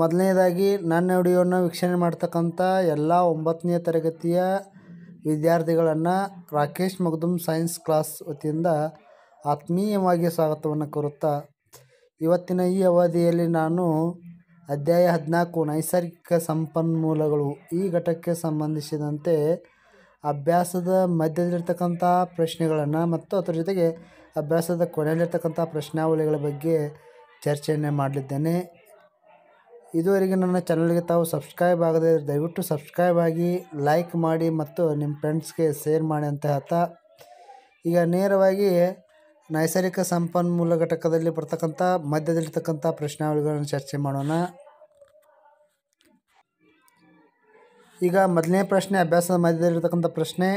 ಮೊದಲನೇದಾಗಿ ನನ್ನ ವಿಡಿಯೋನ ವೀಕ್ಷಣೆ ಮಾಡ್ತಕ್ಕಂಥ ಎಲ್ಲ ಒಂಬತ್ತನೇ ತರಗತಿಯ ವಿದ್ಯಾರ್ಥಿಗಳನ್ನು ರಾಕೇಶ್ ಮಗ್ದುಮ್ ಸೈನ್ಸ್ ಕ್ಲಾಸ್ ವತಿಯಿಂದ ಆತ್ಮೀಯವಾಗಿ ಸ್ವಾಗತವನ್ನು ಕೋರುತ್ತಾ ಇವತ್ತಿನ ಈ ಅವಧಿಯಲ್ಲಿ ನಾನು ಅಧ್ಯಾಯ ಹದಿನಾಲ್ಕು ನೈಸರ್ಗಿಕ ಸಂಪನ್ಮೂಲಗಳು ಈ ಘಟಕ್ಕೆ ಸಂಬಂಧಿಸಿದಂತೆ ಅಭ್ಯಾಸದ ಮಧ್ಯದಲ್ಲಿರ್ತಕ್ಕಂಥ ಪ್ರಶ್ನೆಗಳನ್ನು ಮತ್ತು ಅದರ ಜೊತೆಗೆ ಅಭ್ಯಾಸದ ಕೊನೆಯಲ್ಲಿರ್ತಕ್ಕಂಥ ಪ್ರಶ್ನಾವಳಿಗಳ ಬಗ್ಗೆ ಚರ್ಚೆಯನ್ನು ಮಾಡಲಿದ್ದೇನೆ ಇದುವರೆಗೆ ನನ್ನ ಚಾನಲ್ಗೆ ತಾವು ಸಬ್ಸ್ಕ್ರೈಬ್ ಆಗದೆ ದಯವಿಟ್ಟು ಸಬ್ಸ್ಕ್ರೈಬ್ ಆಗಿ ಲೈಕ್ ಮಾಡಿ ಮತ್ತು ನಿಮ್ಮ ಫ್ರೆಂಡ್ಸ್ಗೆ ಶೇರ್ ಮಾಡಿ ಅಂತ ಹೇಳ್ತಾ ಈಗ ನೇರವಾಗಿ ನೈಸರ್ಗಿಕ ಸಂಪನ್ಮೂಲ ಘಟಕದಲ್ಲಿ ಬರ್ತಕ್ಕಂಥ ಮಧ್ಯದಲ್ಲಿರ್ತಕ್ಕಂಥ ಪ್ರಶ್ನಾವಳಿಗಳನ್ನು ಚರ್ಚೆ ಮಾಡೋಣ ಈಗ ಮೊದಲನೇ ಪ್ರಶ್ನೆ ಅಭ್ಯಾಸದ ಮಧ್ಯದಲ್ಲಿರ್ತಕ್ಕಂಥ ಪ್ರಶ್ನೆ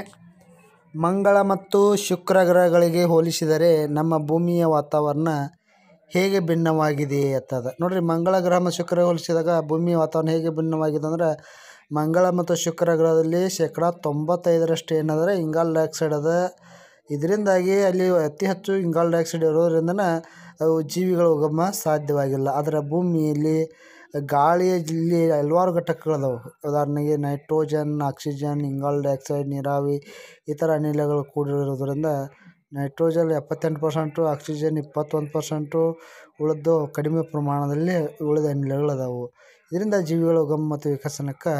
ಮಂಗಳ ಮತ್ತು ಶುಕ್ರ ಗ್ರಹಗಳಿಗೆ ಹೋಲಿಸಿದರೆ ನಮ್ಮ ಭೂಮಿಯ ವಾತಾವರಣ ಹೇಗೆ ಭಿನ್ನವಾಗಿದೆ ಅಂತದ ನೋಡಿರಿ ಮಂಗಳ ಗ್ರಹ ಮತ್ತು ಶುಕ್ರ ಹೋಲಿಸಿದಾಗ ಭೂಮಿ ವಾತಾವರಣ ಹೇಗೆ ಭಿನ್ನವಾಗಿದೆ ಅಂದ್ರೆ ಮಂಗಳ ಮತ್ತು ಶುಕ್ರ ಗ್ರಹದಲ್ಲಿ ಶೇಕಡ ತೊಂಬತ್ತೈದರಷ್ಟು ಏನಂದರೆ ಇಂಗಾಲ್ ಡೈಆಕ್ಸೈಡ್ ಅದ ಇದರಿಂದಾಗಿ ಅಲ್ಲಿ ಅತಿ ಹೆಚ್ಚು ಇಂಗಾಲ್ ಡೈಆಕ್ಸೈಡ್ ಇರೋದ್ರಿಂದ ಅವು ಜೀವಿಗಳು ಉಗಮ ಸಾಧ್ಯವಾಗಿಲ್ಲ ಆದರೆ ಭೂಮಿಯಲ್ಲಿ ಗಾಳಿಯಲ್ಲಿ ಹಲವಾರು ಘಟಕಗಳದಾವು ಉದಾಹರಣೆಗೆ ನೈಟ್ರೋಜನ್ ಆಕ್ಸಿಜನ್ ಇಂಗಾಲ್ ಡೈಆಕ್ಸೈಡ್ ನೀರಾವಿ ಈ ಥರ ಅನಿಲಗಳು ಕೂಡಿರೋದ್ರಿಂದ ನೈಟ್ರೋಜನ್ ಎಪ್ಪತ್ತೆಂಟು ಪರ್ಸೆಂಟು ಆಕ್ಸಿಜನ್ ಇಪ್ಪತ್ತೊಂದು ಪರ್ಸೆಂಟು ಉಳಿದು ಕಡಿಮೆ ಪ್ರಮಾಣದಲ್ಲಿ ಉಳಿದ ಅನಿಲಗಳದಾವು ಇದರಿಂದ ಜೀವಿಗಳ ಉಗಮ ಮತ್ತು ವಿಕಸನಕ್ಕೆ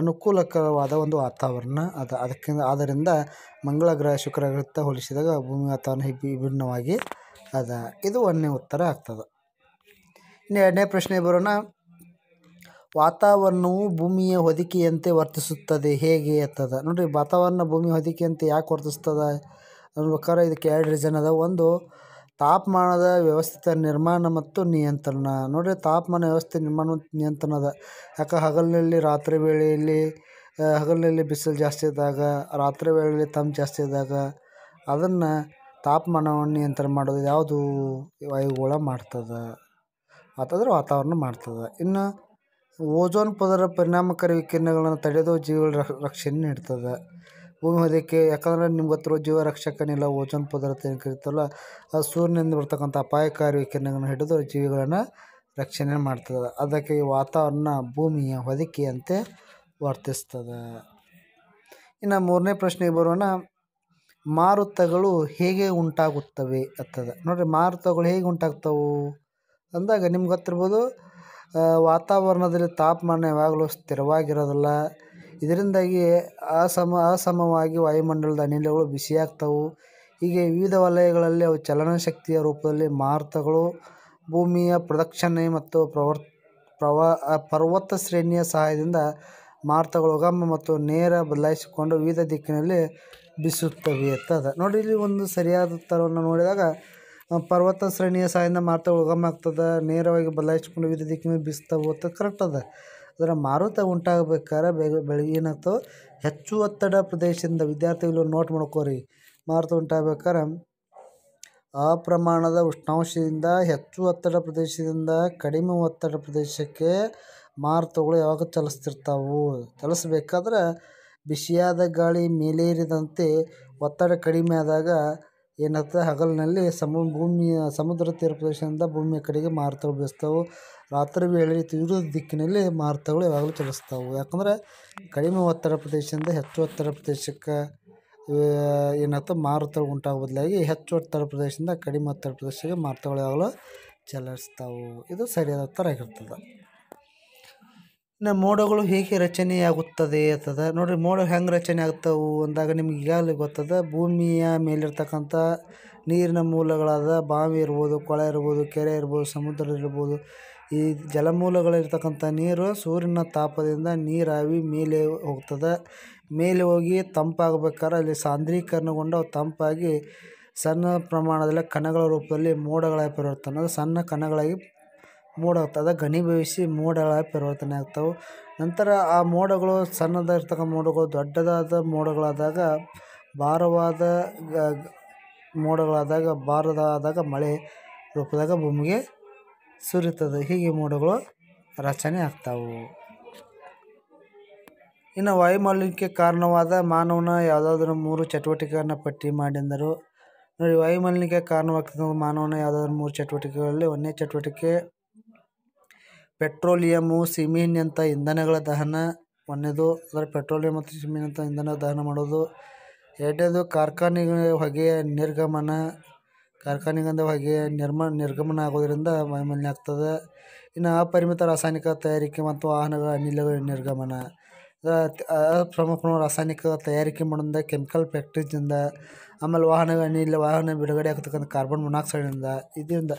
ಅನುಕೂಲಕರವಾದ ಒಂದು ವಾತಾವರಣ ಅದ ಅದಕ್ಕಿಂತ ಆದ್ದರಿಂದ ಮಂಗಳ ಗ್ರಹ ಶುಕ್ರ ಗ್ರಹಕ್ಕೆ ಹೋಲಿಸಿದಾಗ ಭೂಮಿ ವಾತಾವರಣ ವಿಭಿನ್ನವಾಗಿ ಅದ ಇದು ಒಂದನೇ ಉತ್ತರ ಆಗ್ತದೆ ಇನ್ನು ಎರಡನೇ ಪ್ರಶ್ನೆ ಬರೋಣ ವಾತಾವರಣವು ಭೂಮಿಯ ಹೊದಿಕೆಯಂತೆ ವರ್ತಿಸುತ್ತದೆ ಹೇಗೆ ಅಂತದ ನೋಡಿರಿ ವಾತಾವರಣ ಭೂಮಿ ಹೊದಿಕೆಯಂತೆ ಯಾಕೆ ವರ್ತಿಸ್ತದೆ ನನ್ನ ಪ್ರಕಾರ ಇದಕ್ಕೆ ಎರಡು ರೀಸನ್ ಅದ ಒಂದು ತಾಪಮಾನದ ವ್ಯವಸ್ಥಿತ ನಿರ್ಮಾಣ ಮತ್ತು ನಿಯಂತ್ರಣ ನೋಡಿರಿ ತಾಪಮಾನ ವ್ಯವಸ್ಥೆ ನಿರ್ಮಾಣ ಮತ್ತು ನಿಯಂತ್ರಣ ಅದ ಯಾಕೆ ಹಗಲಿನಲ್ಲಿ ರಾತ್ರಿ ವೇಳೆಯಲ್ಲಿ ಹಗಲಿನಲ್ಲಿ ಬಿಸಿಲು ಜಾಸ್ತಿ ಇದ್ದಾಗ ರಾತ್ರಿ ವೇಳೆಯಲ್ಲಿ ತಂಪು ಜಾಸ್ತಿ ಇದ್ದಾಗ ಅದನ್ನು ತಾಪಮಾನವನ್ನು ನಿಯಂತ್ರಣ ಮಾಡೋದು ಯಾವುದು ವಾಯುಗೋಳ ಮಾಡ್ತದೆ ಅಥವಾ ವಾತಾವರಣ ಮಾಡ್ತದೆ ಇನ್ನು ಓಜೋನ್ ಪದರ ಪರಿಣಾಮಕಾರಿ ವಿಕಿರಣಗಳನ್ನು ತಡೆದು ಜೀವ ರಕ್ಷಣೆ ನೀಡ್ತದೆ ಭೂಮಿ ಹೊದಿಕೆ ಯಾಕಂದರೆ ನಿಮ್ಗೆ ಗೊತ್ತಿರೋ ಜೀವ ರಕ್ಷಕನಿಲ್ಲ ಓಜೋನ್ ಪದಾರ್ಥ ಏನು ಇರ್ತಲ್ಲ ಅದು ಸೂರ್ಯನಿಂದ ಬರ್ತಕ್ಕಂಥ ಅಪಾಯಕಾರಿ ವಿಕಿರಣಗಳನ್ನ ಹಿಡಿದು ಜೀವಿಗಳನ್ನು ರಕ್ಷಣೆ ಮಾಡ್ತದೆ ಅದಕ್ಕೆ ಈ ವಾತಾವರಣ ಭೂಮಿಯ ಹೊದಿಕೆಯಂತೆ ವರ್ತಿಸ್ತದೆ ಇನ್ನು ಮೂರನೇ ಪ್ರಶ್ನೆಗೆ ಬರೋಣ ಮಾರುತಗಳು ಹೇಗೆ ಉಂಟಾಗುತ್ತವೆ ಅಂತದ ನೋಡಿರಿ ಮಾರುತಗಳು ಹೇಗೆ ಉಂಟಾಗ್ತವೆ ಅಂದಾಗ ನಿಮ್ಗೆ ಗೊತ್ತಿರ್ಬೋದು ವಾತಾವರಣದಲ್ಲಿ ತಾಪಮಾನ ಯಾವಾಗಲೂ ಸ್ಥಿರವಾಗಿರೋದಿಲ್ಲ ಇದರಿಂದಾಗಿ ಅಸಮ ಅಸಮವಾಗಿ ವಾಯುಮಂಡಲದ ಅನಿಲಗಳು ಬಿಸಿಯಾಗ್ತವೆ ಹೀಗೆ ವಿವಿಧ ವಲಯಗಳಲ್ಲಿ ಅವು ಚಲನಶಕ್ತಿಯ ರೂಪದಲ್ಲಿ ಮಾರುತಗಳು ಭೂಮಿಯ ಪ್ರದಕ್ಷಿಣೆ ಮತ್ತು ಪ್ರವರ್ ಪ್ರವ ಪರ್ವತ ಶ್ರೇಣಿಯ ಸಹಾಯದಿಂದ ಮಾರುತಗಳು ಉಗಮ ಮತ್ತು ನೇರ ಬದಲಾಯಿಸಿಕೊಂಡು ವಿವಿಧ ದಿಕ್ಕಿನಲ್ಲಿ ಅಂತ ಅದ ನೋಡಿ ಇಲ್ಲಿ ಒಂದು ಸರಿಯಾದ ಉತ್ತರವನ್ನು ನೋಡಿದಾಗ ಪರ್ವತ ಶ್ರೇಣಿಯ ಸಹಾಯದಿಂದ ಮಾರುತಗಳು ಉಗಮ ಆಗ್ತದೆ ನೇರವಾಗಿ ಬದಲಾಯಿಸಿಕೊಂಡು ವಿವಿಧ ದಿಕ್ಕಿನಲ್ಲಿ ಬಿಸುತ್ತವೆ ಅಂತ ಕರೆಕ್ಟ್ ಅದ ಅದರ ಮಾರುತ ಉಂಟಾಗಬೇಕಾದ್ರೆ ಬೆಳಗ್ಗೆ ಏನಾಗ್ತವೆ ಹೆಚ್ಚು ಒತ್ತಡ ಪ್ರದೇಶದಿಂದ ವಿದ್ಯಾರ್ಥಿಗಳು ನೋಟ್ ಮಾಡ್ಕೋರಿ ಮಾರುತ ಆ ಪ್ರಮಾಣದ ಉಷ್ಣಾಂಶದಿಂದ ಹೆಚ್ಚು ಒತ್ತಡ ಪ್ರದೇಶದಿಂದ ಕಡಿಮೆ ಒತ್ತಡ ಪ್ರದೇಶಕ್ಕೆ ಮಾರುತಗಳು ಯಾವಾಗ ಚಲಿಸ್ತಿರ್ತಾವು ಚಲಿಸ್ಬೇಕಾದ್ರೆ ಬಿಸಿಯಾದ ಗಾಳಿ ಮೇಲೇರಿದಂತೆ ಒತ್ತಡ ಕಡಿಮೆ ಆದಾಗ ಏನಾಗ್ತದೆ ಹಗಲಿನಲ್ಲಿ ಸಮ ಭೂಮಿಯ ಸಮುದ್ರ ತೀರ ಪ್ರದೇಶದಿಂದ ಭೂಮಿಯ ಕಡೆಗೆ ಮಾರುತಗಳು ಬೀಸ್ತಾವೆ ರಾತ್ರಿ ವೇಳೆ ತೀವ್ರ ದಿಕ್ಕಿನಲ್ಲಿ ಮಾರುತಗಳು ಯಾವಾಗಲೂ ಚಲಿಸ್ತಾವೆ ಯಾಕಂದ್ರೆ ಕಡಿಮೆ ಒತ್ತಡ ಪ್ರದೇಶದಿಂದ ಹೆಚ್ಚು ಒತ್ತಡ ಪ್ರದೇಶಕ್ಕೆ ಏನಾಗ್ತದೆ ಮಾರುತಗಳು ಉಂಟಾಗ ಬದಲಾಗಿ ಹೆಚ್ಚು ಒತ್ತಡ ಪ್ರದೇಶದಿಂದ ಕಡಿಮೆ ಒತ್ತಡ ಪ್ರದೇಶಕ್ಕೆ ಮಾರುತಗಳು ಯಾವಾಗಲೂ ಚಲಿಸ್ತಾವೆ ಇದು ಸರಿಯಾದ ಉತ್ತರ ಆಗಿರ್ತದೆ ಇನ್ನು ಮೋಡಗಳು ಹೇಗೆ ರಚನೆಯಾಗುತ್ತದೆ ಅಂತದ ನೋಡಿರಿ ಮೋಡ ಹೆಂಗೆ ರಚನೆ ಆಗ್ತವೆ ಅಂದಾಗ ನಿಮ್ಗೆ ಈಗಾಗಲೇ ಗೊತ್ತದ ಭೂಮಿಯ ಮೇಲಿರ್ತಕ್ಕಂಥ ನೀರಿನ ಮೂಲಗಳಾದ ಬಾವಿ ಇರ್ಬೋದು ಕೊಳ ಇರ್ಬೋದು ಕೆರೆ ಇರ್ಬೋದು ಸಮುದ್ರ ಇರ್ಬೋದು ಈ ಜಲಮೂಲಗಳಿರ್ತಕ್ಕಂಥ ನೀರು ಸೂರ್ಯನ ತಾಪದಿಂದ ನೀರಾವಿ ಮೇಲೆ ಹೋಗ್ತದೆ ಮೇಲೆ ಹೋಗಿ ತಂಪಾಗಬೇಕಾದ್ರೆ ಅಲ್ಲಿ ಸಾಂದ್ರೀಕರಣಗೊಂಡು ಅವು ತಂಪಾಗಿ ಸಣ್ಣ ಪ್ರಮಾಣದಲ್ಲಿ ಕಣಗಳ ರೂಪದಲ್ಲಿ ಮೋಡಗಳಾಗಿ ಪರಿವರ್ತನೆ ಸಣ್ಣ ಕಣಗಳಾಗಿ ಮೋಡ ಆಗ್ತದ ಘನೀಭವಿಸಿ ಮೋಡಗಳ ಪರಿವರ್ತನೆ ಆಗ್ತವೆ ನಂತರ ಆ ಮೋಡಗಳು ಸಣ್ಣದಾಗಿರ್ತಕ್ಕ ಮೋಡಗಳು ದೊಡ್ಡದಾದ ಮೋಡಗಳಾದಾಗ ಭಾರವಾದ ಮೋಡಗಳಾದಾಗ ಭಾರದಾದಾಗ ಮಳೆ ರೂಪದಾಗ ಭೂಮಿಗೆ ಸುರಿತದೆ ಹೀಗೆ ಮೋಡಗಳು ರಚನೆ ಆಗ್ತಾವೆ ಇನ್ನು ವಾಯುಮಾಲಿನ್ಯಕ್ಕೆ ಕಾರಣವಾದ ಮಾನವನ ಯಾವುದಾದ್ರೂ ಮೂರು ಚಟುವಟಿಕೆಗಳನ್ನು ಪಟ್ಟಿ ಮಾಡಿದರು ನೋಡಿ ವಾಯುಮಾಲಿನ್ಯಕ್ಕೆ ಕಾರಣವಾಗ್ತದೆ ಮಾನವನ ಯಾವುದಾದ್ರೂ ಮೂರು ಚಟುವಟಿಕೆಗಳಲ್ಲಿ ಒಂದೇ ಚಟುವಟಿಕೆ ಪೆಟ್ರೋಲಿಯಂ ಸಿಮೆನ್ಯಂತ ಇಂಧನಗಳ ದಹನ ಒಂದೇದು ಅದರ ಪೆಟ್ರೋಲಿಯಂ ಮತ್ತು ಸಿಮೆನ್ಯಂತ ಇಂಧನ ದಹನ ಮಾಡೋದು ಎರಡನೇದು ಕಾರ್ಖಾನೆಗಳ ಹೊಗೆಯ ನಿರ್ಗಮನ ಕಾರ್ಖಾನೆಗಳಿಂದ ಹೊಗೆಯ ನಿರ್ಮ ನಿರ್ಗಮನ ಆಗೋದರಿಂದ ವಾಯುಮಾಲಿನ್ಯ ಆಗ್ತದೆ ಇನ್ನು ಅಪರಿಮಿತ ರಾಸಾಯನಿಕ ತಯಾರಿಕೆ ಮತ್ತು ವಾಹನಗಳ ಅನಿಲಗಳ ನಿರ್ಗಮನ ಪ್ರಮುಖ ರಾಸಾಯನಿಕ ತಯಾರಿಕೆ ಮಾಡೋದ ಕೆಮಿಕಲ್ ಫ್ಯಾಕ್ಟ್ರೀಸ್ನಿಂದ ಆಮೇಲೆ ವಾಹನ ಅನಿಲ ವಾಹನ ಬಿಡುಗಡೆ ಆಗ್ತಕ್ಕಂಥ ಕಾರ್ಬನ್ ಮೊನಾಕ್ಸೈಡಿಂದ ಇದರಿಂದ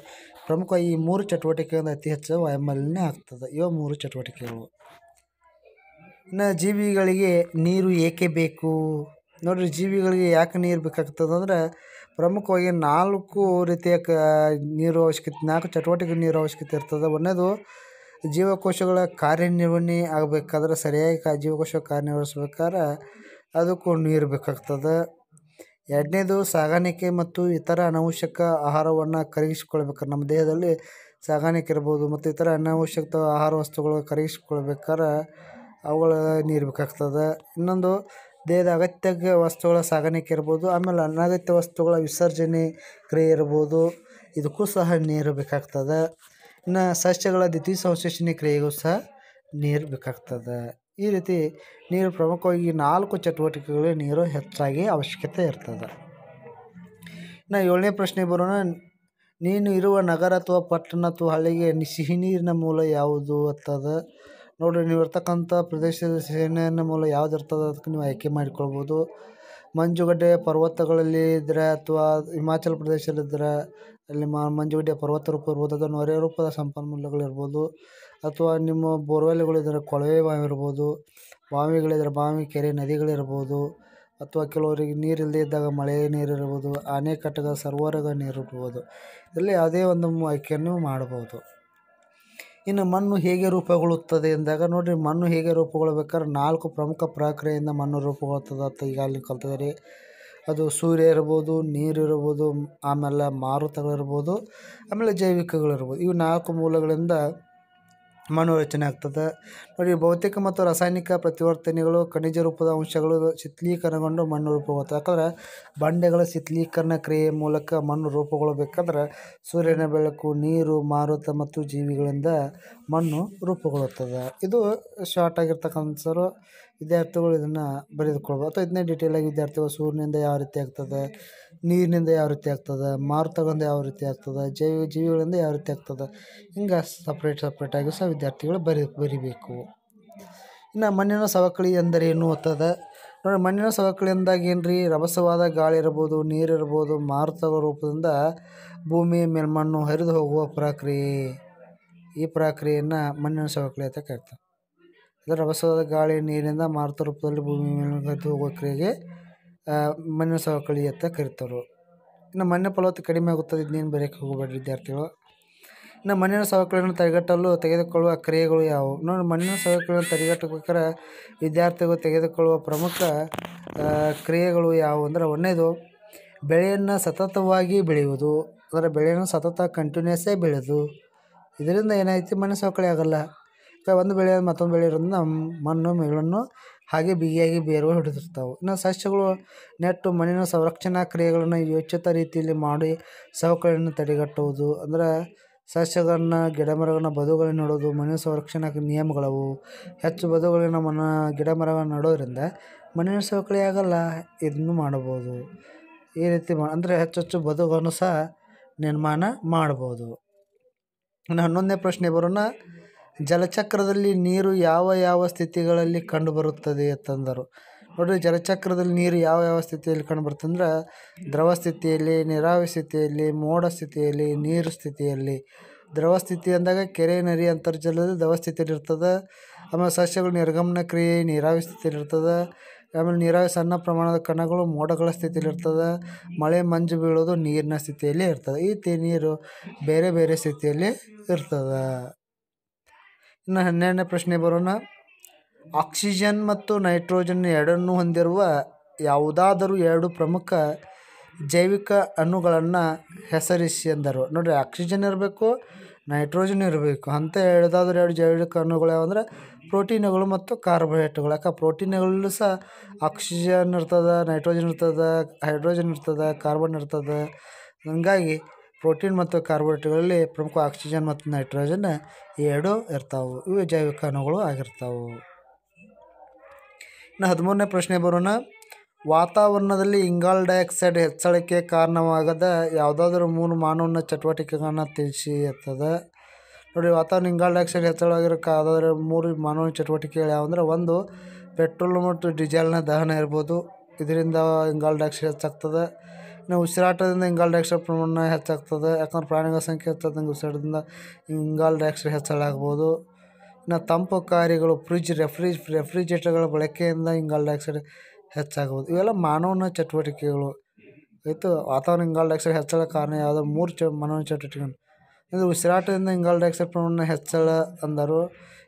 ಪ್ರಮುಖವಾಗಿ ಈ ಮೂರು ಚಟುವಟಿಕೆಗಳಿಂದ ಅತಿ ಹೆಚ್ಚು ವಾಯುಮಾಲಿನ್ಯ ಆಗ್ತದೆ ಇವು ಮೂರು ಚಟುವಟಿಕೆಗಳು ಇನ್ನು ಜೀವಿಗಳಿಗೆ ನೀರು ಏಕೆ ಬೇಕು ನೋಡಿರಿ ಜೀವಿಗಳಿಗೆ ಯಾಕೆ ನೀರು ಬೇಕಾಗ್ತದಂದ್ರೆ ಪ್ರಮುಖವಾಗಿ ನಾಲ್ಕು ರೀತಿಯ ಕ ನೀರು ಅವಶ್ಯಕತೆ ನಾಲ್ಕು ಚಟುವಟಿಕೆ ನೀರು ಅವಶ್ಯಕತೆ ಇರ್ತದೆ ಒಂದೇದು ಜೀವಕೋಶಗಳ ಕಾರ್ಯನಿರ್ವಹಣೆ ಆಗಬೇಕಾದ್ರೆ ಸರಿಯಾಗಿ ಕ ಜೀವಕೋಶ ಕಾರ್ಯನಿರ್ವಹಿಸ್ಬೇಕಾದ್ರೆ ಅದಕ್ಕೂ ನೀರು ಬೇಕಾಗ್ತದೆ ಎರಡನೇದು ಸಾಗಾಣಿಕೆ ಮತ್ತು ಇತರ ಅನಾವಶ್ಯಕ ಆಹಾರವನ್ನು ಕರಗಿಸಿಕೊಳ್ಬೇಕಾರೆ ನಮ್ಮ ದೇಹದಲ್ಲಿ ಸಾಗಾಣಿಕೆ ಇರ್ಬೋದು ಮತ್ತು ಇತರ ಅನಾವಶ್ಯಕ ಆಹಾರ ವಸ್ತುಗಳು ಕರಗಿಸಿಕೊಳ್ಬೇಕಾರೆ ಅವುಗಳ ನೀರು ಬೇಕಾಗ್ತದೆ ಇನ್ನೊಂದು ದೇಹದ ಅಗತ್ಯ ವಸ್ತುಗಳ ಸಾಗಾಣಿಕೆ ಇರ್ಬೋದು ಆಮೇಲೆ ಅನಗತ್ಯ ವಸ್ತುಗಳ ವಿಸರ್ಜನೆ ಕ್ರಿಯೆ ಇರ್ಬೋದು ಇದಕ್ಕೂ ಸಹ ನೀರು ಬೇಕಾಗ್ತದೆ ಇನ್ನು ಸಸ್ಯಗಳ ಸಂಶ್ಲೇಷಣೆ ಕ್ರಿಯೆಗೂ ಸಹ ನೀರು ಬೇಕಾಗ್ತದೆ ಈ ರೀತಿ ನೀರು ಪ್ರಮುಖವಾಗಿ ನಾಲ್ಕು ಚಟುವಟಿಕೆಗಳಿಗೆ ನೀರು ಹೆಚ್ಚಾಗಿ ಅವಶ್ಯಕತೆ ಇರ್ತದೆ ಇನ್ನು ಏಳನೇ ಪ್ರಶ್ನೆ ಬರೋಣ ನೀನು ಇರುವ ನಗರ ಅಥವಾ ಪಟ್ಟಣ ಅಥವಾ ಹಳ್ಳಿಗೆ ಸಿಹಿ ನೀರಿನ ಮೂಲ ಯಾವುದು ಅಂತದ ನೋಡಿರಿ ನೀವು ಇರ್ತಕ್ಕಂಥ ಪ್ರದೇಶದ ಸಿಹಿ ನೀರಿನ ಮೂಲ ಯಾವ್ದು ಇರ್ತದೆ ಅದಕ್ಕೆ ನೀವು ಆಯ್ಕೆ ಮಾಡಿಕೊಳ್ಬೋದು ಮಂಜುಗಡ್ಡೆ ಪರ್ವತಗಳಲ್ಲಿ ಇದ್ದರೆ ಅಥವಾ ಹಿಮಾಚಲ ಪ್ರದೇಶದಲ್ಲಿದ್ದರೆ ಅಲ್ಲಿ ಮಂಜುಗಡ್ಡೆ ಪರ್ವತ ರೂಪ ಇರ್ಬೋದು ಅಥವಾ ನೊರೆ ರೂಪದ ಸಂಪನ್ಮೂಲಗಳಿರ್ಬೋದು ಅಥವಾ ನಿಮ್ಮ ಬೋರ್ವೆಲ್ಗಳಿದ್ದರೆ ಕೊಳವೆ ಬಾವಿ ಇರ್ಬೋದು ಬಾವಿಗಳಿದ್ದರೆ ಬಾವಿ ಕೆರೆ ನದಿಗಳಿರ್ಬೋದು ಅಥವಾ ಕೆಲವರಿಗೆ ನೀರಿಲ್ಲದೇ ಇದ್ದಾಗ ಮಳೆ ನೀರಿರ್ಬೋದು ಸರೋವರದ ನೀರು ಇರ್ಬೋದು ಇಲ್ಲಿ ಯಾವುದೇ ಒಂದು ಆಯ್ಕೆಯನ್ನು ಮಾಡ್ಬೋದು ಇನ್ನು ಮಣ್ಣು ಹೇಗೆ ರೂಪುಗೊಳ್ಳುತ್ತದೆ ಎಂದಾಗ ನೋಡಿರಿ ಮಣ್ಣು ಹೇಗೆ ರೂಪುಗೊಳ್ಳಬೇಕಾದ್ರೆ ನಾಲ್ಕು ಪ್ರಮುಖ ಪ್ರಕ್ರಿಯೆಯಿಂದ ಮಣ್ಣು ರೂಪುಗೊಳ್ಳುತ್ತದೆ ಅಂತ ಈಗಾಗಲೇ ಕಲ್ತಿದ್ದೀರಿ ಅದು ಸೂರ್ಯ ಇರ್ಬೋದು ನೀರು ಇರ್ಬೋದು ಆಮೇಲೆ ಮಾರುತಗಳಿರ್ಬೋದು ಆಮೇಲೆ ಜೈವಿಕಗಳಿರ್ಬೋದು ಇವು ನಾಲ್ಕು ಮೂಲಗಳಿಂದ ಮಣ್ಣು ರಚನೆ ಆಗ್ತದೆ ನೋಡಿ ಭೌತಿಕ ಮತ್ತು ರಾಸಾಯನಿಕ ಪ್ರತಿವರ್ತನೆಗಳು ಖನಿಜ ರೂಪದ ಅಂಶಗಳು ಶಿಥಿಲೀಕರಣಗೊಂಡು ಮಣ್ಣು ರೂಪುಗೊಳ್ತದೆ ಯಾಕಂದ್ರೆ ಬಂಡೆಗಳ ಶಿಥಿಲೀಕರಣ ಕ್ರಿಯೆ ಮೂಲಕ ಮಣ್ಣು ರೂಪುಗೊಳ್ಳಬೇಕಂದ್ರೆ ಸೂರ್ಯನ ಬೆಳಕು ನೀರು ಮಾರುತ ಮತ್ತು ಜೀವಿಗಳಿಂದ ಮಣ್ಣು ರೂಪುಗೊಳ್ಳುತ್ತದೆ ಇದು ಶಾರ್ಟ್ ಆಗಿರ್ತಕ್ಕಂಥ ವಿದ್ಯಾರ್ಥಿಗಳು ಇದನ್ನು ಬರೆದುಕೊಳ್ಬೋದು ಅಥವಾ ಇದನ್ನೇ ಡೀಟೇಲಾಗಿ ವಿದ್ಯಾರ್ಥಿಗಳು ಸೂರ್ಯನಿಂದ ಯಾವ ರೀತಿ ಆಗ್ತದೆ ನೀರಿನಿಂದ ಯಾವ ರೀತಿ ಆಗ್ತದೆ ಮಾರುತಗಳಿಂದ ಯಾವ ರೀತಿ ಆಗ್ತದೆ ಜೈವ ಜೀವಿಗಳಿಂದ ಯಾವ ರೀತಿ ಆಗ್ತದೆ ಹಿಂಗೆ ಸಪ್ರೇಟ್ ಸಪ್ರೇಟಾಗಿ ಸಹ ವಿದ್ಯಾರ್ಥಿಗಳು ಬರಿ ಬರಿಬೇಕು ಇನ್ನು ಮಣ್ಣಿನ ಸವಕಳಿ ಎಂದರೇನು ಅಂತದ ನೋಡಿ ಮಣ್ಣಿನ ಸವಕಳಿಯಿಂದಾಗಿ ಏನು ರೀ ರಭಸವಾದ ಗಾಳಿ ಇರ್ಬೋದು ನೀರಿರ್ಬೋದು ಮಾರುತ ರೂಪದಿಂದ ಭೂಮಿ ಮೇಲ್ಮಣ್ಣು ಹರಿದು ಹೋಗುವ ಪ್ರಕ್ರಿಯೆ ಈ ಪ್ರಕ್ರಿಯೆಯನ್ನು ಮಣ್ಣಿನ ಸವಕಳಿ ಅಂತ ಕರಿತಾರೆ ಅದರ ರಭಸದ ಗಾಳಿ ನೀರಿಂದ ಮಾರುತ ರೂಪದಲ್ಲಿ ಭೂಮಿ ಮೇಲೆ ಗದ್ದು ಹೋಗುವ ಕ್ರಿಯೆಗೆ ಮಣ್ಣಿನ ಸವಕಳಿ ಅಂತ ಕರೀತಾರೆ ಇನ್ನು ಮಣ್ಣಿನ ಫಲವತ್ತು ಕಡಿಮೆ ಆಗುತ್ತದೆ ನೀನು ಬರೆಯೋಕ್ಕೆ ಹೋಗಬೇಡ್ರಿ ವಿದ್ಯಾರ್ಥಿಗಳು ಇನ್ನು ಮಣ್ಣಿನ ಸವಕಳಿಯನ್ನು ತಡೆಗಟ್ಟಲು ತೆಗೆದುಕೊಳ್ಳುವ ಕ್ರಿಯೆಗಳು ಯಾವುವು ನೋಡಿ ಮಣ್ಣಿನ ಸವಕಳಿಯನ್ನು ತಡೆಗಟ್ಟಬೇಕಾದ್ರೆ ವಿದ್ಯಾರ್ಥಿಗಳು ತೆಗೆದುಕೊಳ್ಳುವ ಪ್ರಮುಖ ಕ್ರಿಯೆಗಳು ಯಾವುವು ಅಂದರೆ ಒಂದನೇದು ಬೆಳೆಯನ್ನು ಸತತವಾಗಿ ಬೆಳೆಯುವುದು ಅದರ ಬೆಳೆಯನ್ನು ಸತತ ಕಂಟಿನ್ಯೂಸೇ ಬೆಳೆಯೋದು ಇದರಿಂದ ಏನಾಯ್ತು ಮಣ್ಣಿನ ಸವಕಳಿ ಆಗಲ್ಲ ಒಂದು ಬೆಳೆ ಮತ್ತೊಂದು ಬೆಳೆ ಇರೋದ್ರಿಂದ ಮಣ್ಣು ಮೆಗಳನ್ನು ಹಾಗೆ ಬಿಗಿಯಾಗಿ ಬೇರುಗಳು ಹಿಡಿದಿರ್ತಾವೆ ಇನ್ನು ಸಸ್ಯಗಳು ನೆಟ್ಟು ಮಣ್ಣಿನ ಸಂರಕ್ಷಣಾ ಕ್ರಿಯೆಗಳನ್ನು ಯೋಚಿತ ರೀತಿಯಲ್ಲಿ ಮಾಡಿ ಸವಕಳಿಯನ್ನು ತಡೆಗಟ್ಟುವುದು ಅಂದ್ರೆ ಸಸ್ಯಗಳನ್ನು ಗಿಡ ಮರಗಳನ್ನ ಬದುಗಳನ್ನು ನೋಡೋದು ಮಣ್ಣಿನ ಸಂರಕ್ಷಣಾ ನಿಯಮಗಳವು ಹೆಚ್ಚು ಬದುಗಳನ್ನ ಮನ ಗಿಡ ನೋಡೋದ್ರಿಂದ ಮಣ್ಣಿನ ಸವಕಳಿ ಆಗಲ್ಲ ಇದನ್ನು ಮಾಡ್ಬೋದು ಈ ರೀತಿ ಮಾ ಅಂದರೆ ಹೆಚ್ಚು ಹೆಚ್ಚು ಬದುಗಳನ್ನು ಸಹ ನಿರ್ಮಾಣ ಮಾಡ್ಬೋದು ಇನ್ನು ಹನ್ನೊಂದನೇ ಪ್ರಶ್ನೆ ಬರೋಣ ಜಲಚಕ್ರದಲ್ಲಿ ನೀರು ಯಾವ ಯಾವ ಸ್ಥಿತಿಗಳಲ್ಲಿ ಕಂಡುಬರುತ್ತದೆ ಅಂತಂದರು ನೋಡಿ ಜಲಚಕ್ರದಲ್ಲಿ ನೀರು ಯಾವ ಯಾವ ಸ್ಥಿತಿಯಲ್ಲಿ ಕಂಡುಬರುತ್ತಂದ್ರೆ ದ್ರವ ಸ್ಥಿತಿಯಲ್ಲಿ ನೀರಾವರಿ ಸ್ಥಿತಿಯಲ್ಲಿ ಮೋಡ ಸ್ಥಿತಿಯಲ್ಲಿ ನೀರು ಸ್ಥಿತಿಯಲ್ಲಿ ದ್ರವ ಸ್ಥಿತಿ ಅಂದಾಗ ಕೆರೆ ನರಿ ಅಂತರ್ಜಲದಲ್ಲಿ ದ್ರವ ಸ್ಥಿತಿಯಲ್ಲಿ ಇರ್ತದೆ ಆಮೇಲೆ ಸಸ್ಯಗಳು ನಿರ್ಗಮನ ಕ್ರಿಯೆ ನೀರಾವರಿ ಸ್ಥಿತಿಯಲ್ಲಿ ಇರ್ತದೆ ಆಮೇಲೆ ನೀರಾವರಿ ಸಣ್ಣ ಪ್ರಮಾಣದ ಕಣಗಳು ಮೋಡಗಳ ಸ್ಥಿತಿಯಲ್ಲಿ ಇರ್ತದೆ ಮಳೆ ಮಂಜು ಬೀಳೋದು ನೀರಿನ ಸ್ಥಿತಿಯಲ್ಲಿ ಇರ್ತದೆ ಈ ತಿ ನೀರು ಬೇರೆ ಬೇರೆ ಸ್ಥಿತಿಯಲ್ಲಿ ಇರ್ತದೆ ಇನ್ನು ಹನ್ನೆರಡನೇ ಪ್ರಶ್ನೆ ಬರೋಣ ಆಕ್ಸಿಜನ್ ಮತ್ತು ನೈಟ್ರೋಜನ್ ಎರಡನ್ನೂ ಹೊಂದಿರುವ ಯಾವುದಾದರೂ ಎರಡು ಪ್ರಮುಖ ಜೈವಿಕ ಅಣುಗಳನ್ನು ಹೆಸರಿಸಿ ಎಂದರು ನೋಡಿರಿ ಆಕ್ಸಿಜನ್ ಇರಬೇಕು ನೈಟ್ರೋಜನ್ ಇರಬೇಕು ಅಂತ ಯಾವುದಾದ್ರೂ ಎರಡು ಜೈವಿಕ ಅಣುಗಳು ಯಾವಂದ್ರೆ ಪ್ರೋಟೀನುಗಳು ಮತ್ತು ಕಾರ್ಬೋಹೈಡ್ರೇಟ್ಗಳು ಯಾಕೆ ಪ್ರೋಟೀನ್ಗಳು ಸಹ ಆಕ್ಸಿಜನ್ ಇರ್ತದೆ ನೈಟ್ರೋಜನ್ ಇರ್ತದೆ ಹೈಡ್ರೋಜನ್ ಇರ್ತದೆ ಕಾರ್ಬನ್ ಇರ್ತದೆ ಹಾಗಾಗಿ ಪ್ರೋಟೀನ್ ಮತ್ತು ಕಾರ್ಬೋಹೈಡ್ರೇಟ್ಗಳಲ್ಲಿ ಪ್ರಮುಖ ಆಕ್ಸಿಜನ್ ಮತ್ತು ನೈಟ್ರೋಜನ್ ಈ ಎರಡು ಇರ್ತಾವೆ ಇವು ಜೈವಿಕ ಅಣುಗಳು ಆಗಿರ್ತಾವೆ ಇನ್ನು ಹದಿಮೂರನೇ ಪ್ರಶ್ನೆ ಬರೋಣ ವಾತಾವರಣದಲ್ಲಿ ಇಂಗಾಲ್ ಡೈಆಕ್ಸೈಡ್ ಹೆಚ್ಚಳಕ್ಕೆ ಕಾರಣವಾಗದ ಯಾವುದಾದ್ರೂ ಮೂರು ಮಾನವನ ಚಟುವಟಿಕೆಗಳನ್ನು ತಿಳಿಸಿ ಇರ್ತದೆ ನೋಡಿ ವಾತಾವರಣ ಇಂಗಾಲ್ ಡೈಆಕ್ಸೈಡ್ ಹೆಚ್ಚಳವಾಗಿರೋಕ್ಕಾದ್ರೆ ಮೂರು ಮಾನವನ ಚಟುವಟಿಕೆಗಳು ಯಾವಂದ್ರೆ ಒಂದು ಪೆಟ್ರೋಲ್ ಮತ್ತು ಡೀಸೆಲ್ನ ದಹನ ಇರ್ಬೋದು ಇದರಿಂದ ಇಂಗಾಲ್ ಡೈಆಕ್ಸೈಡ್ ಹೆಚ್ಚಾಗ್ತದೆ ನಾವು ಉಸಿರಾಟದಿಂದ ಇಂಗಾಲ ಡೈಆಕ್ಸೈಡ್ ಪ್ರಮಾಣ ಹೆಚ್ಚಾಗ್ತದೆ ಯಾಕಂದ್ರೆ ಪ್ರಾಣಿಗಳ ಸಂಖ್ಯೆ ಹೆಚ್ಚಾದಂಗೆ ಉಸಿರಾಟದಿಂದ ಇಂಗಾಲ ಡೈಆಕ್ಸೈಡ್ ಆಗ್ಬೋದು ಇನ್ನು ತಂಪು ಕಾರ್ಯಗಳು ಫ್ರಿಜ್ ರೆಫ್ರಿಜ್ ರೆಫ್ರಿಜರೇಟರ್ಗಳ ಬಳಕೆಯಿಂದ ಇಂಗಾಲ ಡೈಆಕ್ಸೈಡ್ ಹೆಚ್ಚಾಗ್ಬೋದು ಇವೆಲ್ಲ ಮಾನವನ ಚಟುವಟಿಕೆಗಳು ಆಯಿತು ವಾತಾವರಣ ಇಂಗಾಲ ಡೈಆಕ್ಸೈಡ್ ಹೆಚ್ಚಳ ಕಾರಣ ಯಾವುದೋ ಮೂರು ಚ ಮಾನವನ ಚಟುವಟಿಕೆಗಳು ಇದು ಉಸಿರಾಟದಿಂದ ಇಂಗಾಲ ಡೈಆಕ್ಸೈಡ್ ಪ್ರಮಾಣ ಹೆಚ್ಚಳ ಅಂದರು